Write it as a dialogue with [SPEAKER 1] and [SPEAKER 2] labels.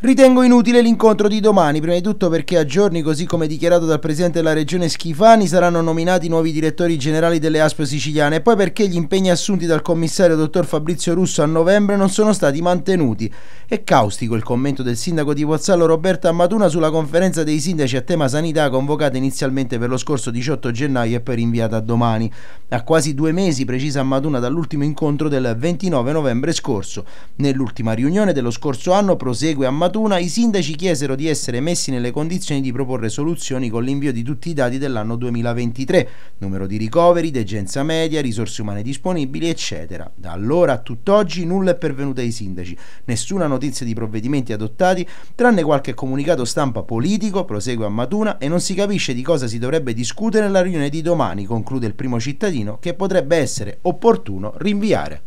[SPEAKER 1] Ritengo inutile l'incontro di domani, prima di tutto perché a giorni, così come dichiarato dal presidente della regione Schifani, saranno nominati nuovi direttori generali delle ASP siciliane e poi perché gli impegni assunti dal commissario dottor Fabrizio Russo a novembre non sono stati mantenuti. È caustico il commento del sindaco di Pozzallo Roberto Amatuna sulla conferenza dei sindaci a tema sanità convocata inizialmente per lo scorso 18 gennaio e poi rinviata a domani. A quasi due mesi, precisa Amatuna, dall'ultimo incontro del 29 novembre scorso. Nell'ultima riunione dello scorso anno prosegue Amatuna Matuna, i sindaci chiesero di essere messi nelle condizioni di proporre soluzioni con l'invio di tutti i dati dell'anno 2023, numero di ricoveri, degenza media, risorse umane disponibili, eccetera. Da allora a tutt'oggi nulla è pervenuto ai sindaci, nessuna notizia di provvedimenti adottati, tranne qualche comunicato stampa politico, prosegue a Matuna, e non si capisce di cosa si dovrebbe discutere nella riunione di domani, conclude il primo cittadino, che potrebbe essere opportuno rinviare.